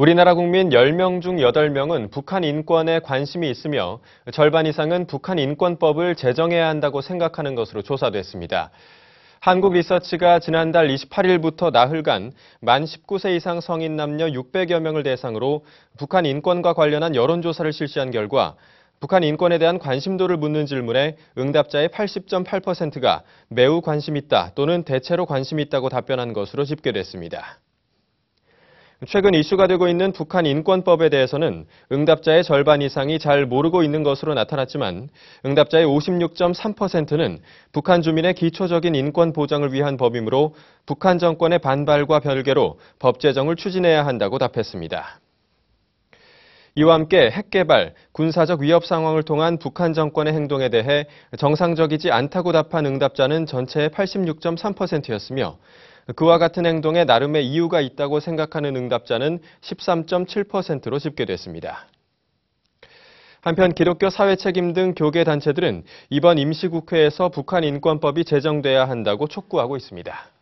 우리나라 국민 10명 중 8명은 북한 인권에 관심이 있으며 절반 이상은 북한 인권법을 제정해야 한다고 생각하는 것으로 조사됐습니다. 한국 리서치가 지난달 28일부터 나흘간 만 19세 이상 성인 남녀 600여 명을 대상으로 북한 인권과 관련한 여론조사를 실시한 결과 북한 인권에 대한 관심도를 묻는 질문에 응답자의 80.8%가 매우 관심 있다 또는 대체로 관심 있다고 답변한 것으로 집계됐습니다. 최근 이슈가 되고 있는 북한 인권법에 대해서는 응답자의 절반 이상이 잘 모르고 있는 것으로 나타났지만 응답자의 56.3%는 북한 주민의 기초적인 인권 보장을 위한 법이므로 북한 정권의 반발과 별개로 법 제정을 추진해야 한다고 답했습니다. 이와 함께 핵개발, 군사적 위협 상황을 통한 북한 정권의 행동에 대해 정상적이지 않다고 답한 응답자는 전체의 86.3%였으며 그와 같은 행동에 나름의 이유가 있다고 생각하는 응답자는 13.7%로 집계됐습니다. 한편 기독교 사회 책임 등 교계 단체들은 이번 임시국회에서 북한 인권법이 제정돼야 한다고 촉구하고 있습니다.